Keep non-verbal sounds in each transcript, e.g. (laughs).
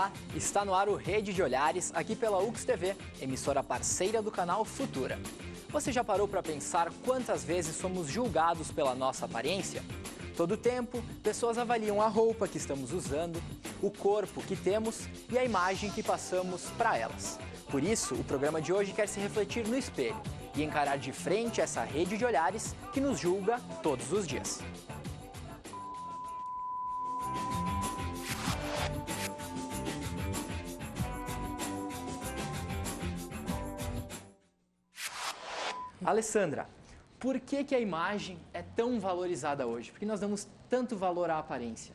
Olá, está no ar o Rede de Olhares, aqui pela UX TV, emissora parceira do canal Futura. Você já parou para pensar quantas vezes somos julgados pela nossa aparência? Todo tempo, pessoas avaliam a roupa que estamos usando, o corpo que temos e a imagem que passamos para elas. Por isso, o programa de hoje quer se refletir no espelho e encarar de frente essa rede de olhares que nos julga todos os dias. Alessandra, por que, que a imagem é tão valorizada hoje? Por que nós damos tanto valor à aparência?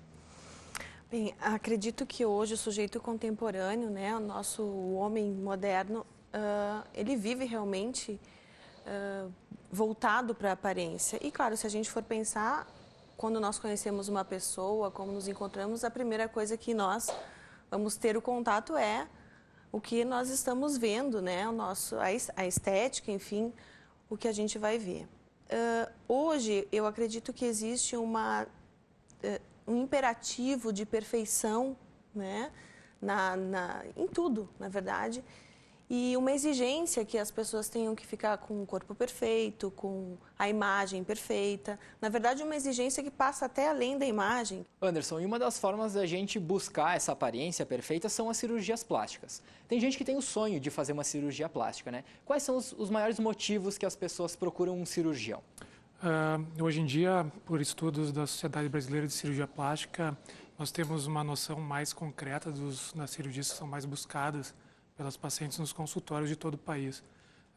Bem, acredito que hoje o sujeito contemporâneo, né, o nosso homem moderno, uh, ele vive realmente uh, voltado para a aparência. E claro, se a gente for pensar, quando nós conhecemos uma pessoa, como nos encontramos, a primeira coisa que nós vamos ter o contato é o que nós estamos vendo, né, o nosso, a estética, enfim, o que a gente vai ver. Uh, hoje, eu acredito que existe uma, uh, um imperativo de perfeição né? na, na, em tudo, na verdade, e uma exigência que as pessoas tenham que ficar com o corpo perfeito, com a imagem perfeita. Na verdade, uma exigência que passa até além da imagem. Anderson, e uma das formas da gente buscar essa aparência perfeita são as cirurgias plásticas. Tem gente que tem o sonho de fazer uma cirurgia plástica, né? Quais são os, os maiores motivos que as pessoas procuram um cirurgião? Uh, hoje em dia, por estudos da Sociedade Brasileira de Cirurgia Plástica, nós temos uma noção mais concreta dos, das cirurgias que são mais buscadas pelas pacientes nos consultórios de todo o país.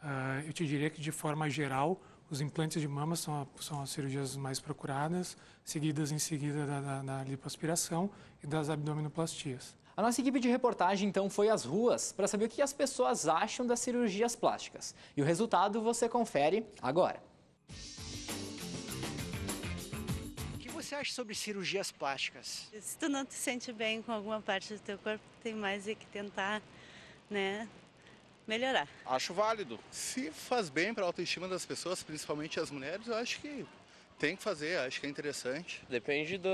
Uh, eu te diria que, de forma geral, os implantes de mama são, a, são as cirurgias mais procuradas, seguidas em seguida da, da, da lipoaspiração e das abdominoplastias. A nossa equipe de reportagem então foi às ruas para saber o que as pessoas acham das cirurgias plásticas. E o resultado você confere agora. O que você acha sobre cirurgias plásticas? Se tu não te sente bem com alguma parte do teu corpo, tem mais é que tentar né, melhorar. Acho válido. Se faz bem para a autoestima das pessoas, principalmente as mulheres, eu acho que tem que fazer, acho que é interessante. Depende do,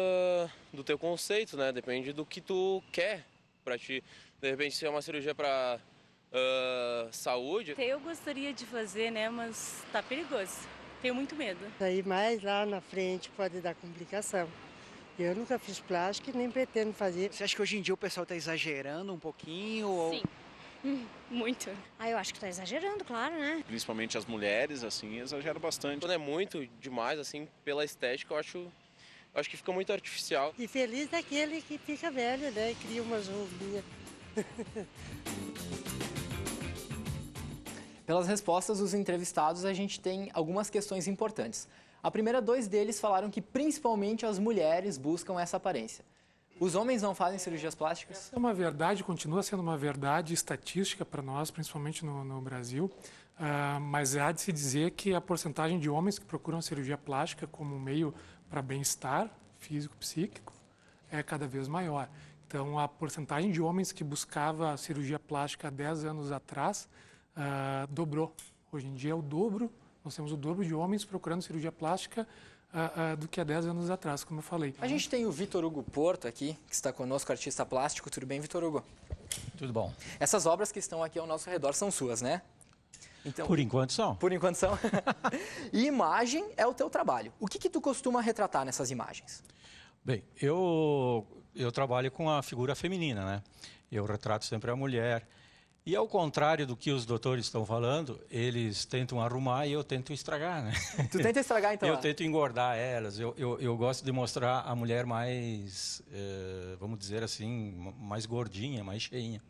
do teu conceito, né? Depende do que tu quer para ti. De repente, se é uma cirurgia para uh, ah, saúde. Eu gostaria de fazer, né? Mas tá perigoso. Tenho muito medo. Daí mais lá na frente pode dar complicação. Eu nunca fiz plástico e nem pretendo fazer. Você acha que hoje em dia o pessoal está exagerando um pouquinho? Sim. Ou... (laughs) Muito. Ah, eu acho que tá exagerando, claro, né? Principalmente as mulheres, assim, exagera bastante. Quando é muito demais, assim, pela estética, eu acho acho que fica muito artificial. E feliz daquele que fica velho, né? E cria umas ruguinhas. (laughs) Pelas respostas dos entrevistados, a gente tem algumas questões importantes. A primeira, dois deles falaram que principalmente as mulheres buscam essa aparência. Os homens não fazem cirurgias plásticas? É uma verdade, continua sendo uma verdade estatística para nós, principalmente no, no Brasil. Uh, mas há de se dizer que a porcentagem de homens que procuram cirurgia plástica como meio para bem-estar físico, psíquico, é cada vez maior. Então, a porcentagem de homens que buscava cirurgia plástica há 10 anos atrás uh, dobrou. Hoje em dia é o dobro nós temos o dobro de homens procurando cirurgia plástica uh, uh, do que há 10 anos atrás, como eu falei. A gente tem o Vitor Hugo Porto aqui, que está conosco, artista plástico. Tudo bem, Vitor Hugo? Tudo bom. Essas obras que estão aqui ao nosso redor são suas, né? Então, por enquanto são. Por enquanto são. (laughs) e imagem é o teu trabalho. O que, que tu costuma retratar nessas imagens? Bem, eu, eu trabalho com a figura feminina, né? Eu retrato sempre a mulher, e ao contrário do que os doutores estão falando, eles tentam arrumar e eu tento estragar, né? (laughs) Tu tenta estragar, então? eu tento engordar elas. Eu, eu, eu, gosto de mostrar a mulher mais, eh, vamos dizer assim, mais gordinha, mais cheinha.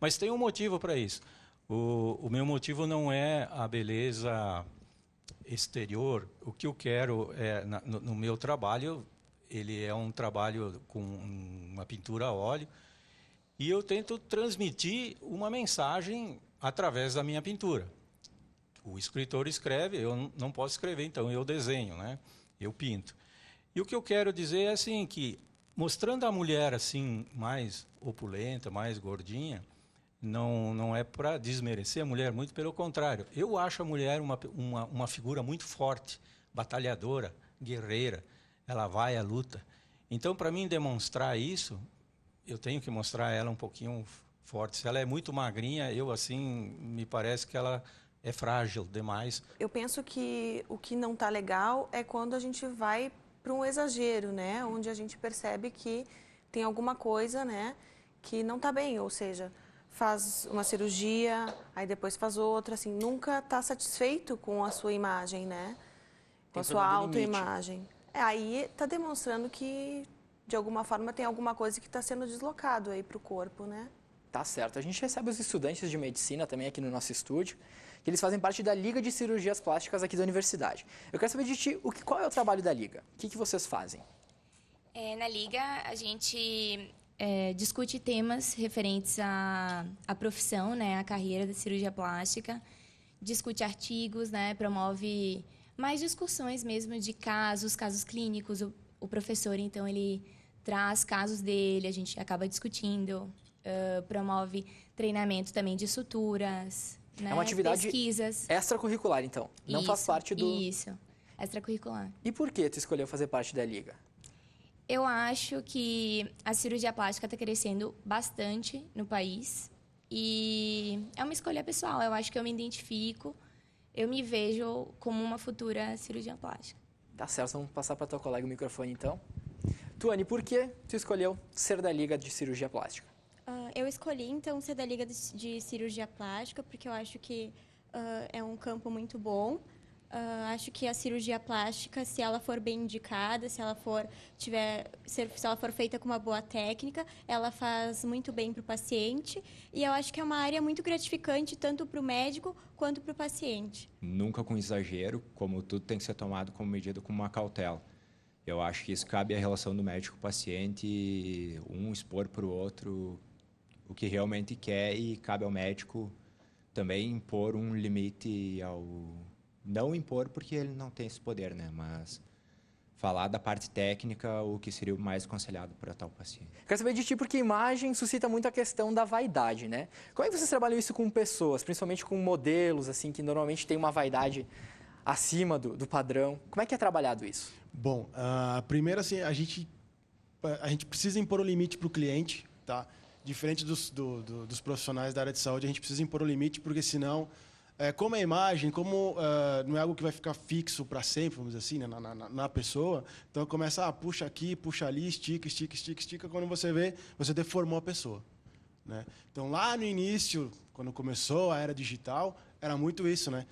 Mas tem um motivo para isso. O, o meu motivo não é a beleza exterior. O que eu quero é, na, no, no meu trabalho, ele é um trabalho com uma pintura a óleo, e eu tento transmitir uma mensagem através da minha pintura. O escritor escreve, eu não posso escrever, então eu desenho, né? Eu pinto. E o que eu quero dizer é assim que mostrando a mulher assim mais opulenta, mais gordinha, não, não é para desmerecer a mulher, muito pelo contrário. Eu acho a mulher uma, uma, uma, figura muito forte, batalhadora, guerreira. Ela vai à luta. Então, para mim demonstrar isso, eu tenho que mostrar ela um pouquinho forte. Se ela é muito magrinha, eu assim, me parece que ela é frágil demais. Eu penso que o que não está legal é quando a gente vai para um exagero, né? Onde a gente percebe que tem alguma coisa, né, que não está bem, ou seja, faz uma cirurgia, aí depois faz outra, assim, nunca está satisfeito com a sua imagem, né? Com a sua autoimagem. É, aí está demonstrando que de alguma forma tem alguma coisa que está sendo deslocado aí para o corpo, né? Tá certo. A gente recebe os estudantes de medicina também aqui no nosso estúdio, que eles fazem parte da Liga de Cirurgias Plásticas aqui da universidade. Eu quero saber de ti, o que, qual é o trabalho da Liga? O que, que vocês fazem? É, na Liga, a gente é, discute temas referentes à, à profissão, né, à carreira da cirurgia plástica, discute artigos, né, promove mais discussões mesmo de casos, casos clínicos, o professor, então, ele traz casos dele, a gente acaba discutindo, uh, promove treinamento também de suturas, é né? É uma atividade pesquisas. extracurricular, então. Não isso, faz parte do. Isso, extracurricular. E por que tu escolheu fazer parte da liga? Eu acho que a cirurgia plástica está crescendo bastante no país e é uma escolha pessoal. Eu acho que eu me identifico, eu me vejo como uma futura cirurgiã plástica. Tá certo, vamos passar para tua colega o microfone então. Tuane, por que tu escolheu ser da Liga de Cirurgia Plástica? Uh, eu escolhi então ser da Liga de Cirurgia Plástica porque eu acho que uh, é um campo muito bom. Uh, acho que a cirurgia plástica, se ela for bem indicada, se ela for tiver, se, ela for feita com uma boa técnica, ela faz muito bem para o paciente. E eu acho que é uma área muito gratificante tanto para o médico quanto para o paciente. Nunca com exagero, como tudo tem que ser tomado como medida com uma cautela. Eu acho que isso cabe à relação do médico-paciente, um expor para o outro o que realmente quer e cabe ao médico também impor um limite ao não impor porque ele não tem esse poder, né? Mas falar da parte técnica, o que seria o mais aconselhado para tal paciente. Quero saber de ti, porque imagem suscita muito a questão da vaidade, né? Como é que vocês trabalham isso com pessoas, principalmente com modelos, assim, que normalmente tem uma vaidade acima do, do padrão? Como é que é trabalhado isso? Bom, uh, primeiro, assim, a gente, a gente precisa impor um limite para o cliente, tá? Diferente dos, do, do, dos profissionais da área de saúde, a gente precisa impor um limite, porque senão é, como a imagem, como uh, não é algo que vai ficar fixo para sempre, vamos dizer assim, né, na, na, na, pessoa, então começa a ah, puxa aqui, puxa ali, estica, estica, estica, estica, quando você vê, você deformou a pessoa. Né? Então lá no início, quando começou a era digital, era muito isso, né?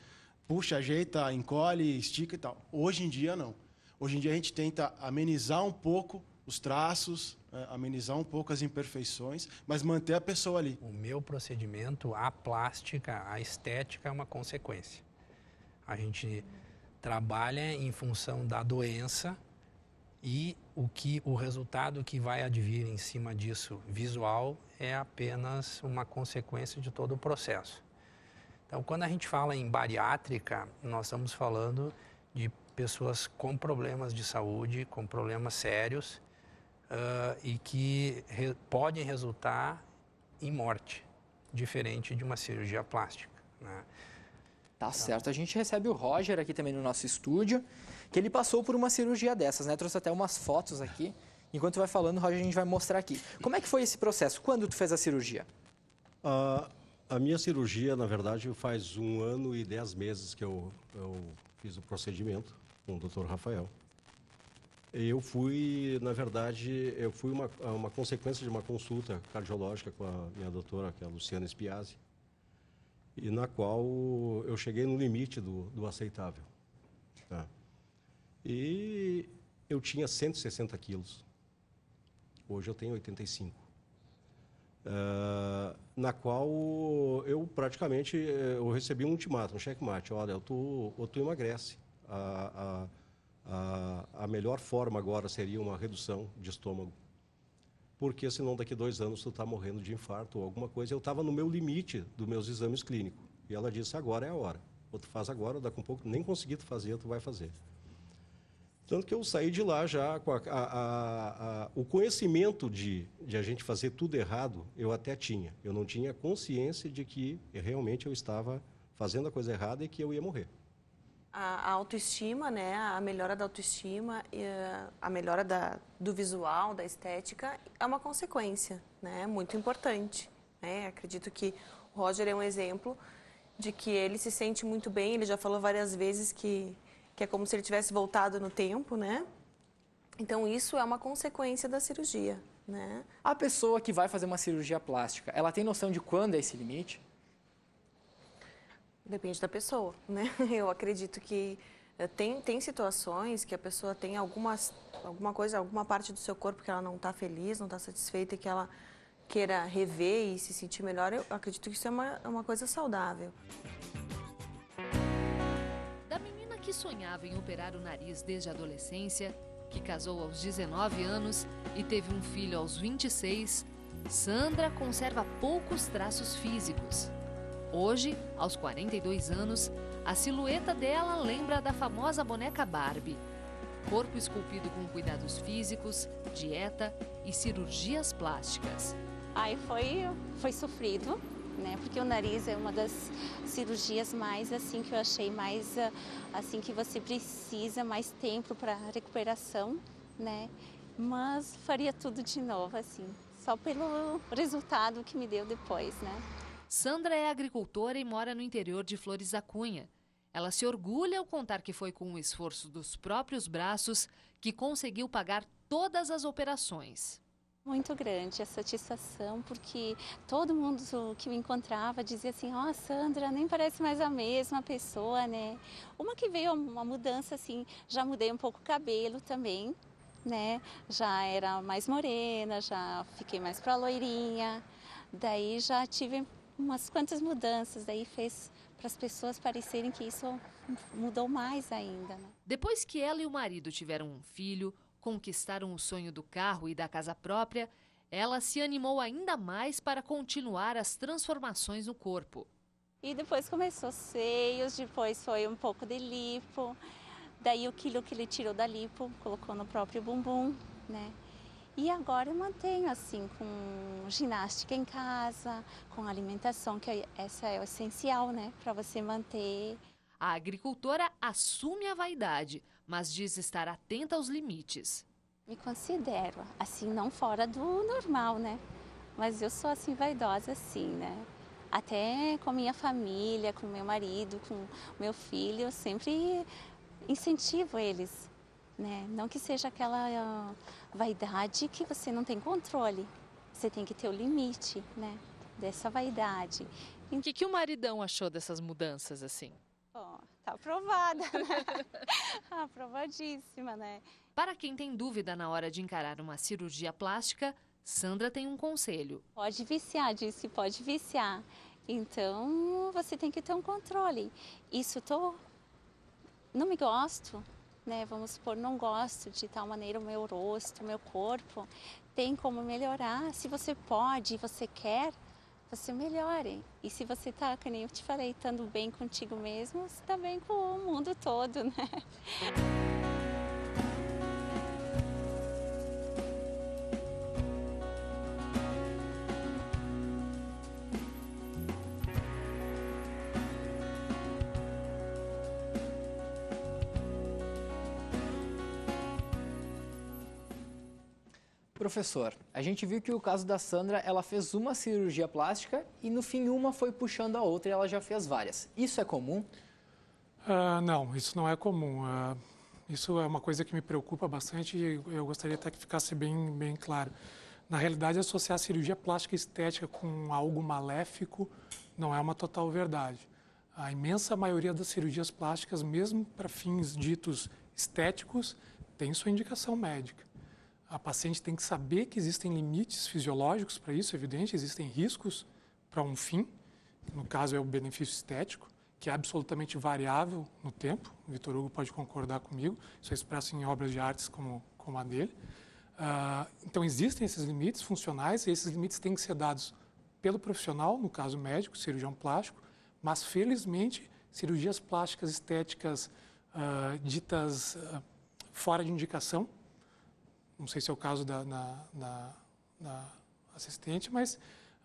Puxa, ajeita, encolhe, estica e tal. Hoje em dia não. Hoje em dia a gente tenta amenizar um pouco os traços, né, amenizar um pouco as imperfeições, mas manter a pessoa ali. O meu procedimento, a plástica, a estética é uma consequência. A gente trabalha em função da doença e o que o resultado que vai advir em cima disso visual é apenas uma consequência de todo o processo. Então, quando a gente fala em bariátrica, nós estamos falando de pessoas com problemas de saúde, com problemas sérios uh, e que re pode resultar em morte, diferente de uma cirurgia plástica. Né? Tá então. certo. A gente recebe o Roger aqui também no nosso estúdio, que ele passou por uma cirurgia dessas, né? Trouxe até umas fotos aqui. Enquanto vai falando, Roger, a gente vai mostrar aqui. Como é que foi esse processo? Quando tu fez a cirurgia? Uh, a minha cirurgia, na verdade, faz um ano e dez meses que eu, eu fiz o procedimento com o Dr. Rafael. Eu fui, na verdade, eu fui uma, uma consequência de uma consulta cardiológica com a minha doutora, que é a Luciana Spiazzi, e na qual eu cheguei no limite do, do aceitável. Tá? E eu tinha 160 quilos. Hoje eu tenho 85. Uh, ah, na qual eu praticamente eh, eu recebi um ultimato, um checkmate. Olha, eu tô, ou tu emagrece. A, a, a, a melhor forma agora seria uma redução de estômago. Porque senão daqui dois anos tu está morrendo de infarto ou alguma coisa. Eu estava no meu limite dos meus exames clínicos. E ela disse, agora é a hora. Ou tu faz agora, ou daqui a um pouco, nem consegui tu fazer, tu vai fazer. Tanto que eu saí de lá já com a, a, a, o conhecimento de, de a gente fazer tudo errado, eu até tinha. Eu não tinha consciência de que realmente eu estava fazendo a coisa errada e que eu ia morrer a, autoestima, né, a melhora da autoestima, eh, a melhora da, do visual, da estética, é uma consequência, né, muito importante. Né? Acredito que o Roger é um exemplo de que ele se sente muito bem, ele já falou várias vezes que, que é como se ele tivesse voltado no tempo, né? Então, isso é uma consequência da cirurgia, né? A pessoa que vai fazer uma cirurgia plástica, ela tem noção de quando é esse limite? Depende da pessoa, né? (laughs) Eu acredito que eh, tem, tem situações que a pessoa tem algumas, alguma coisa, alguma parte do seu corpo que ela não está feliz, não está satisfeita e que ela queira rever e se sentir melhor. Eu acredito que isso é uma, é uma coisa saudável. Da menina que sonhava em operar o nariz desde a adolescência, que casou aos 19 anos e teve um filho aos 26, Sandra conserva poucos traços físicos. Hoje, aos 42 anos, a silhueta dela lembra da famosa boneca Barbie. Corpo esculpido com cuidados físicos, dieta e cirurgias plásticas. Aí foi, foi sofrido, né? Porque o nariz é uma das cirurgias mais assim que eu achei mais ah, assim que você precisa mais tempo para recuperação, né? Mas faria tudo de novo assim, só pelo resultado que me deu depois, né? Sandra é agricultora e mora no interior de Flores da Cunha. Ela se orgulha ao contar que foi com o esforço dos próprios braços que conseguiu pagar todas as operações. Muito grande a satisfação, porque todo mundo que me encontrava dizia assim: Ó, oh, Sandra, nem parece mais a mesma pessoa, né? Uma que veio uma mudança assim, já mudei um pouco o cabelo também, né? Já era mais morena, já fiquei mais pra loirinha, daí já tive umas quantas mudanças, daí fez para as pessoas parecerem que isso mudou mais ainda. Né? Depois que ela e o marido tiveram um filho, conquistaram o sonho do carro e da casa própria, ela se animou ainda mais para continuar as transformações no corpo. E depois começou seios, depois foi um pouco de lipo, daí o quilo que ele tirou da lipo, colocou no próprio bumbum, né? E agora eu mantenho assim, com ginástica em casa, com alimentação, que essa é o essencial, né, para você manter. A agricultora assume a vaidade, mas diz estar atenta aos limites. Me considero assim, não fora do normal, né? Mas eu sou assim vaidosa, assim, né? Até com minha família, com meu marido, com meu filho, eu sempre incentivo eles né? Não que seja aquela uh, vaidade que você não tem controle. Você tem que ter o limite, né? Dessa vaidade. O que, que o maridão achou dessas mudanças assim? oh, tá aprovada, né? (laughs) Aprovadíssima, né? Para quem tem dúvida na hora de encarar uma cirurgia plástica, Sandra tem um conselho. Pode viciar, disse, pode viciar. Então, você tem que ter um controle. Isso tô não me gosto, né, vamos supor, não gosto de tal maneira o meu rosto, o meu corpo, tem como melhorar. Se você pode, você quer, você melhore. E se você está, como eu te falei, estando bem contigo mesmo, você está bem com o mundo todo, né? professor, a gente viu que o caso da Sandra, ela fez uma cirurgia plástica e no fim uma foi puxando a outra e ela já fez várias. Isso é comum? Uh, não, isso não é comum. Uh, isso é uma coisa que me preocupa bastante e eu gostaria até que ficasse bem, bem claro. Na realidade, associar cirurgia plástica estética com algo maléfico não é uma total verdade. A imensa maioria das cirurgias plásticas, mesmo para fins ditos estéticos, tem sua indicação médica. A paciente tem que saber que existem limites fisiológicos para isso, é evidente, existem riscos para um fim, no caso é o benefício estético, que é absolutamente variável no tempo. O Vitor Hugo pode concordar comigo, isso é expresso em obras de artes como, como a dele. Uh, então, existem esses limites funcionais e esses limites têm que ser dados pelo profissional, no caso médico, cirurgião plástico, mas felizmente cirurgias plásticas estéticas uh, ditas uh, fora de indicação não sei se é o caso da, na, na, na assistente, mas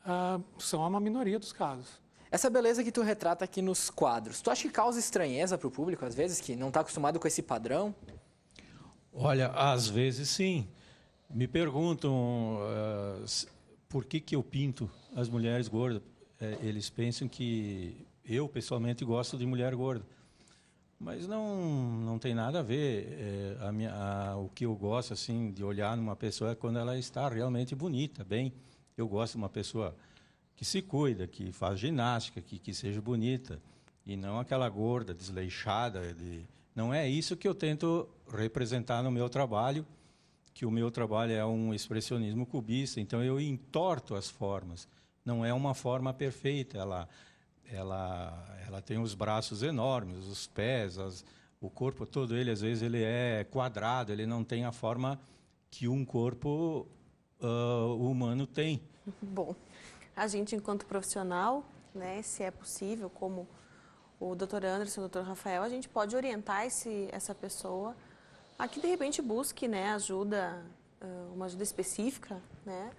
ah, são uma minoria dos casos. Essa beleza que tu retrata aqui nos quadros, tu acha que causa estranheza para o público, às vezes, que não está acostumado com esse padrão? Olha, às vezes sim. Me perguntam uh, por que, que eu pinto as mulheres gordas. É, eles pensam que eu, pessoalmente, gosto de mulher gorda mas não não tem nada a ver é, a minha, a, o que eu gosto assim de olhar numa pessoa é quando ela está realmente bonita bem eu gosto de uma pessoa que se cuida que faz ginástica que que seja bonita e não aquela gorda desleixada de não é isso que eu tento representar no meu trabalho que o meu trabalho é um expressionismo cubista então eu entorto as formas não é uma forma perfeita ela ela, ela tem os braços enormes, os pés, as, o corpo todo ele às vezes ele é quadrado, ele não tem a forma que um corpo uh, humano tem. (laughs) Bom, a gente enquanto profissional, né, se é possível, como o Dr. Anderson, o Dr. Rafael, a gente pode orientar esse, essa pessoa a que de repente busque, né, ajuda, ah, uma ajuda específica, né,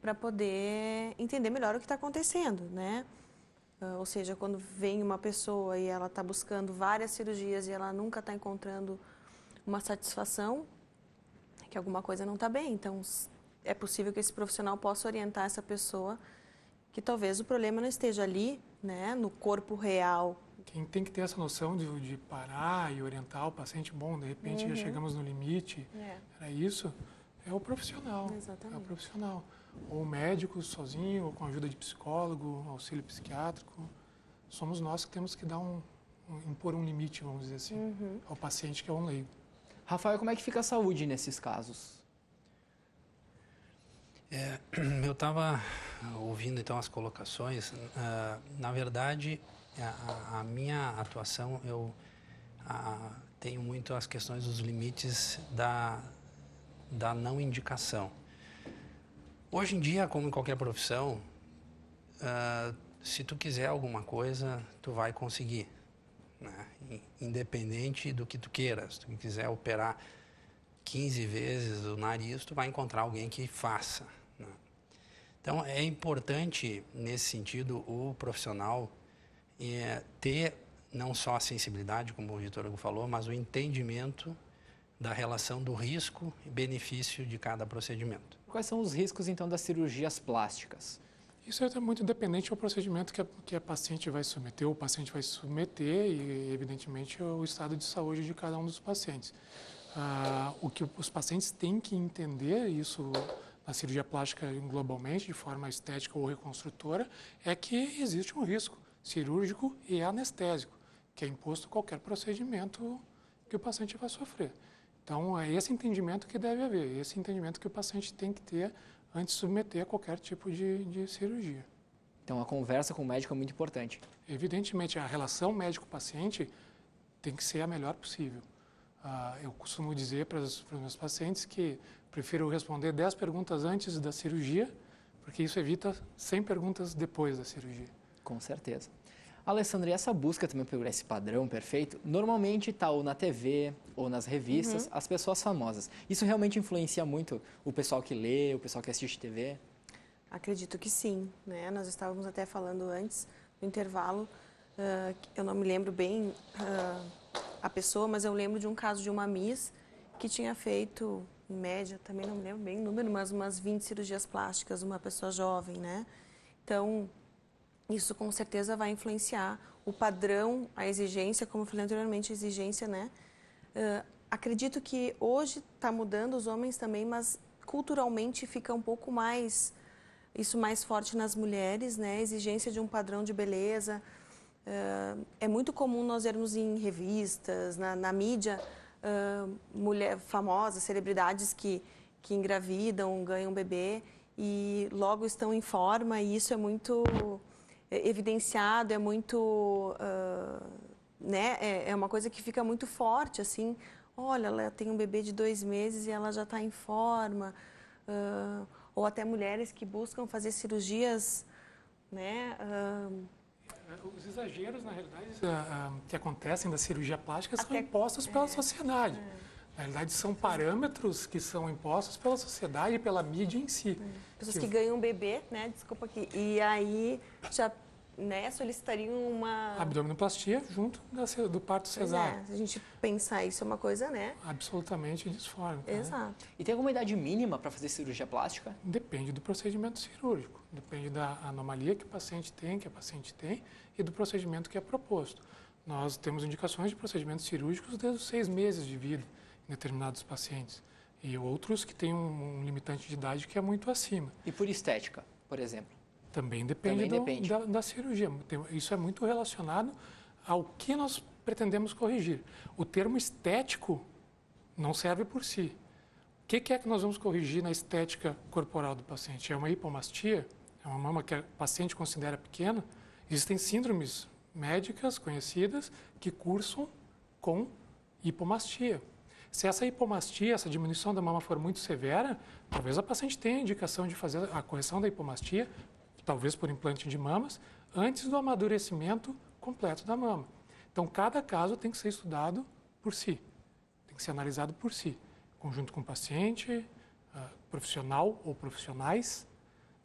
para poder entender melhor o que está acontecendo, né. Ah, ou seja, quando vem uma pessoa e ela está buscando várias cirurgias e ela nunca está encontrando uma satisfação, é que alguma coisa não está bem. Então, é possível que esse profissional possa orientar essa pessoa que talvez o problema não esteja ali, né, no corpo real. Quem tem que ter essa noção de, de parar e orientar o paciente, bom, de repente uhum. já chegamos no limite, é. era isso, é o profissional. Exatamente. É o profissional ou médico sozinho, ou com a ajuda de psicólogo, auxílio psiquiátrico. Somos nós que temos que dar um, um impor um limite, vamos dizer assim, uhum. ao paciente que é um leigo. Rafael, como é que fica a saúde nesses casos? É, (clears throat) eu estava ouvindo então as colocações. Uh, na verdade, a, a, minha atuação eu tenho muito as questões dos limites da, da não indicação. Hoje em dia, como em qualquer profissão, uh, se tu quiser alguma coisa, tu vai conseguir. Né? Independente do que tu queiras. Se tu quiser operar 15 vezes o nariz, tu vai encontrar alguém que faça. Né? Então, é importante, nesse sentido, o profissional é, ter não só a sensibilidade, como o Vitor Hugo falou, mas o entendimento da relação do risco e benefício de cada procedimento. Quais são os riscos, então, das cirurgias plásticas? Isso é muito dependente do procedimento que a, que a paciente vai submeter, o paciente vai submeter e, evidentemente, o estado de saúde de cada um dos pacientes. Ah, o que os pacientes têm que entender, isso na cirurgia plástica globalmente, de forma estética ou reconstrutora, é que existe um risco cirúrgico e anestésico, que é imposto qualquer procedimento que o paciente vai sofrer. Então, é esse entendimento que deve haver, é esse entendimento que o paciente tem que ter antes de submeter a qualquer tipo de, de cirurgia. Então, a conversa com o médico é muito importante. Evidentemente, a relação médico-paciente tem que ser a melhor possível. Ah, eu costumo dizer para os, para os meus pacientes que prefiro responder 10 perguntas antes da cirurgia, porque isso evita 100 perguntas depois da cirurgia. Com certeza. Alessandra, e essa busca também por esse padrão perfeito, normalmente está ou na TV ou nas revistas, uhum. as pessoas famosas. Isso realmente influencia muito o pessoal que lê, o pessoal que assiste TV? Acredito que sim. Né? Nós estávamos até falando antes, no intervalo, uh, eu não me lembro bem uh, a pessoa, mas eu lembro de um caso de uma Miss que tinha feito, em média, também não me lembro bem o número, mas umas 20 cirurgias plásticas, uma pessoa jovem, né? Então, isso com certeza vai influenciar o padrão, a exigência, como eu falei anteriormente, a exigência, né? Uh, acredito que hoje está mudando os homens também, mas culturalmente fica um pouco mais isso mais forte nas mulheres, né? A exigência de um padrão de beleza. Uh, é muito comum nós vermos em revistas, na, na mídia, uh, mulher famosas, celebridades que, que engravidam, ganham bebê e logo estão em forma e isso é muito é, evidenciado, é muito, uh, né, é, é, uma coisa que fica muito forte, assim, olha, ela tem um bebê de dois meses e ela já está em forma, uh, ou até mulheres que buscam fazer cirurgias, né, uh, os exageros, na realidade, que acontecem da cirurgia plástica são até... impostos pela é. sociedade. É. Na realidade, são parâmetros que são impostos pela sociedade e pela mídia em si. Hum. Pessoas que, que ganham um bebê, né? Desculpa aqui. E aí já né, solicitariam uma... Abdominoplastia junto do parto cesáreo. É, a gente pensar isso é uma coisa, né? Absolutamente disforme. Né? Exato. Né? E tem alguma idade mínima para fazer cirurgia plástica? Depende do procedimento cirúrgico. Depende da anomalia que o paciente tem, que a paciente tem, e do procedimento que é proposto. Nós temos indicações de procedimentos cirúrgicos desde os seis meses de vida em determinados pacientes. E outros que têm um, um limitante de idade que é muito acima. E por estética, por exemplo? Também depende, Também depende. Do, da, da, cirurgia. Isso é muito relacionado ao que nós pretendemos corrigir. O termo estético não serve por si. O que, que é que nós vamos corrigir na estética corporal do paciente? É uma hipomastia? É uma mama que o paciente considera pequena? Existem síndromes médicas conhecidas que cursam com hipomastia. Se essa hipomastia, essa diminuição da mama for muito severa, talvez a paciente tenha indicação de fazer a correção da hipomastia talvez por implante de mamas, antes do amadurecimento completo da mama. Então, cada caso tem que ser estudado por si, tem que ser analisado por si, conjunto com o paciente, ah, profissional ou profissionais,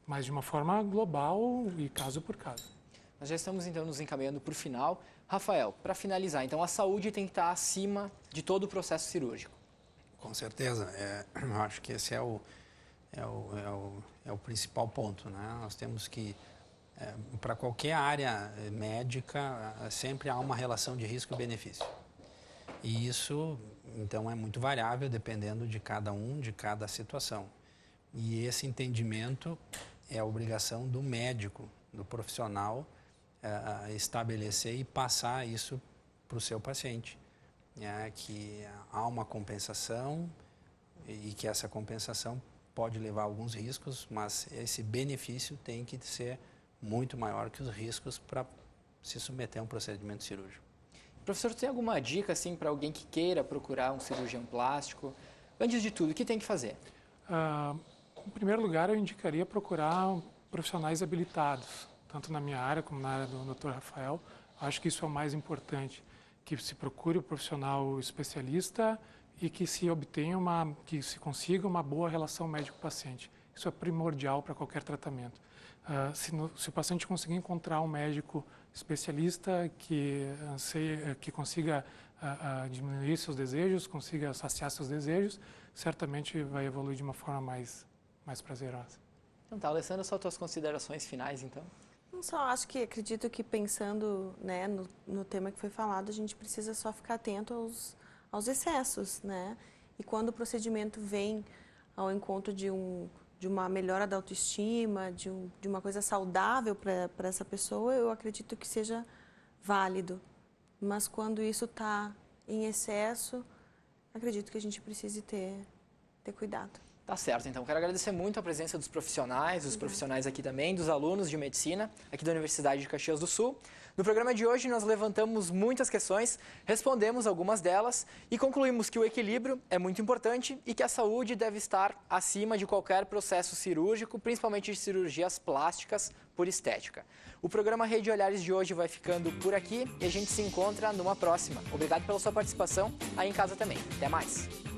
mas de uma forma global e caso por caso. Nós já estamos então nos encaminhando para o final. Rafael, para finalizar, então a saúde tem que estar acima de todo o processo cirúrgico. Com certeza, é, (clears throat) eu acho que esse é o, é o, é o, é o principal ponto. Né? Nós temos que, é, para qualquer área é, médica, sempre há uma relação de risco-benefício. e E isso, então, é muito variável dependendo de cada um, de cada situação. E esse entendimento é a obrigação do médico, do profissional, é, estabelecer e passar isso para o seu paciente. É, que há uma compensação e que essa compensação pode levar alguns riscos, mas esse benefício tem que ser muito maior que os riscos para se submeter a um procedimento cirúrgico. Professor, tem alguma dica assim para alguém que queira procurar um cirurgião plástico? Antes de tudo, o que tem que fazer? Uh, em primeiro lugar, eu indicaria procurar profissionais habilitados, tanto na minha área como na área do Dr. Rafael. Acho que isso é o mais importante, que se procure o um profissional especialista e que se obtenha uma, que se consiga uma boa relação médico-paciente. Isso é primordial para qualquer tratamento. Uh, se, no, se, o paciente conseguir encontrar um médico especialista que, anseia, que consiga uh, uh, diminuir seus desejos, consiga saciar seus desejos, certamente vai evoluir de uma forma mais, mais prazerosa. Então tá, Alessandra, só tuas considerações finais então. Não só acho que acredito que pensando né, no, no tema que foi falado, a gente precisa só ficar atento aos, aos excessos, né? E quando o procedimento vem ao encontro de, um, de uma melhora da autoestima, de, um, de uma coisa saudável para essa pessoa, eu acredito que seja válido. Mas quando isso está em excesso, acredito que a gente precise ter, ter cuidado. Tá certo, então. Quero agradecer muito a presença dos profissionais, dos uhum. profissionais aqui também, dos alunos de medicina, aqui da Universidade de Caxias do Sul. No programa de hoje, nós levantamos muitas questões, respondemos algumas delas e concluímos que o equilíbrio é muito importante e que a saúde deve estar acima de qualquer processo cirúrgico, principalmente de cirurgias plásticas por estética. O programa Rede Olhares de hoje vai ficando por aqui e a gente se encontra numa próxima. Obrigado pela sua participação aí em casa também. Até mais!